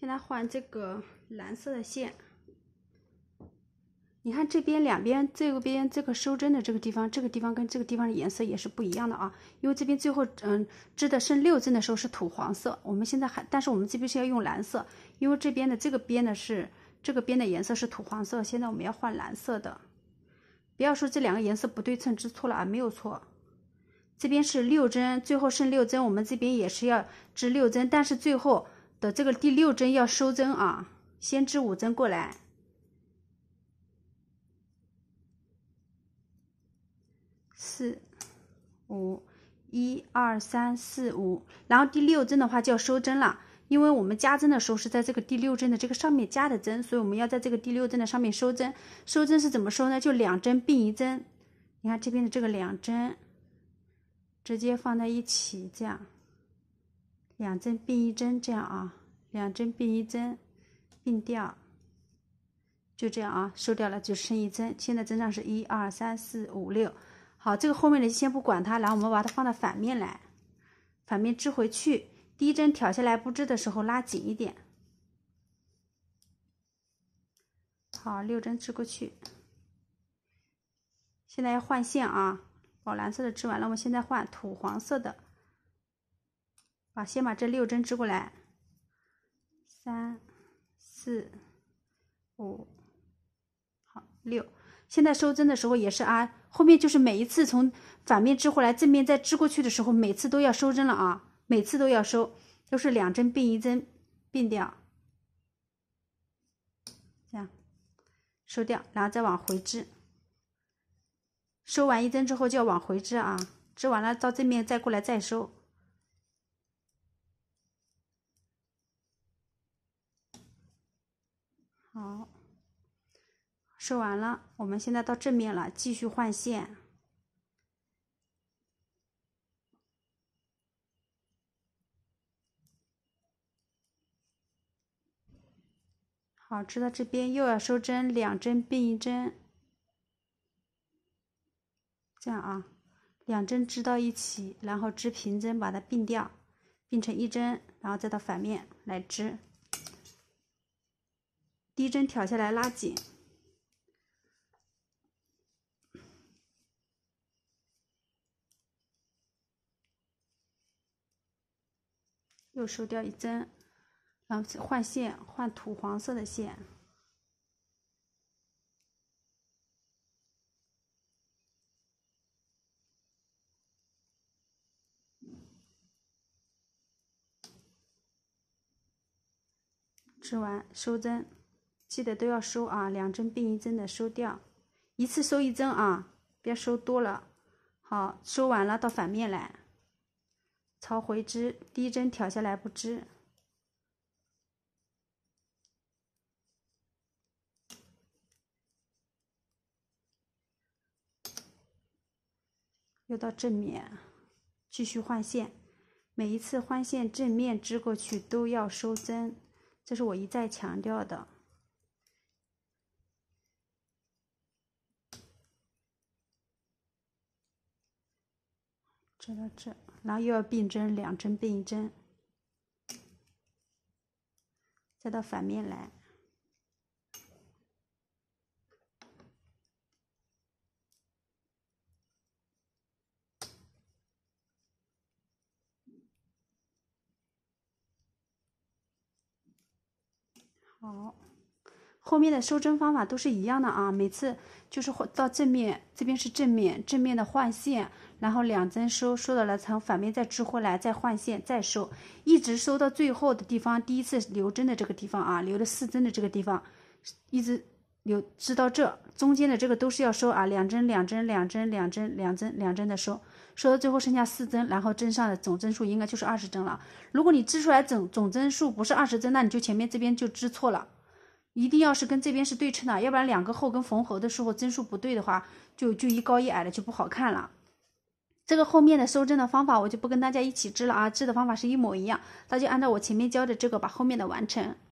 现在换这个蓝色的线，你看这边两边这个边这个收针的这个地方，这个地方跟这个地方的颜色也是不一样的啊。因为这边最后嗯织的剩六针的时候是土黄色，我们现在还但是我们这边是要用蓝色，因为这边的这个边的是这个边的颜色是土黄色，现在我们要换蓝色的。不要说这两个颜色不对称织错了啊，没有错。这边是六针，最后剩六针，我们这边也是要织六针，但是最后。的这个第六针要收针啊，先织五针过来，四、五、一、二、三、四、五，然后第六针的话就要收针了，因为我们加针的时候是在这个第六针的这个上面加的针，所以我们要在这个第六针的上面收针。收针是怎么收呢？就两针并一针。你看这边的这个两针，直接放在一起，这样，两针并一针，这样啊。两针并一针并掉，就这样啊，收掉了就剩一针。现在针上是一二三四五六，好，这个后面的先不管它，来我们把它放到反面来，反面织回去。第一针挑下来不织的时候拉紧一点。好，六针织过去，现在要换线啊，宝蓝色的织完了，我们现在换土黄色的。把先把这六针织过来。三四五，好六。现在收针的时候也是啊，后面就是每一次从反面织过来，正面再织过去的时候，每次都要收针了啊，每次都要收，都是两针并一针并掉，这样收掉，然后再往回织。收完一针之后就要往回织啊，织完了到正面再过来再收。好，收完了，我们现在到正面了，继续换线。好，织到这边又要收针，两针并一针，这样啊，两针织到一起，然后织平针把它并掉，并成一针，然后再到反面来织。第一针挑下来，拉紧，又收掉一针，然后换线，换土黄色的线，织完收针。记得都要收啊，两针并一针的收掉，一次收一针啊，别收多了。好，收完了到反面来，朝回织，第一针挑下来不织，又到正面，继续换线。每一次换线正面织过去都要收针，这是我一再强调的。到这，然后又要并针，两针并一针，再到反面来，好。后面的收针方法都是一样的啊，每次就是到正面这边是正面，正面的换线，然后两针收，收到了从反面再织回来，再换线再收，一直收到最后的地方，第一次留针的这个地方啊，留了四针的这个地方，一直留织到这中间的这个都是要收啊，两针两针两针两针两针两针的收，收到最后剩下四针，然后针上的总针数应该就是二十针了。如果你织出来总总针数不是二十针，那你就前面这边就织错了。一定要是跟这边是对称的，要不然两个后跟缝合的时候针数不对的话，就就一高一矮的就不好看了。这个后面的收针的方法我就不跟大家一起织了啊，织的方法是一模一样，大家按照我前面教的这个把后面的完成。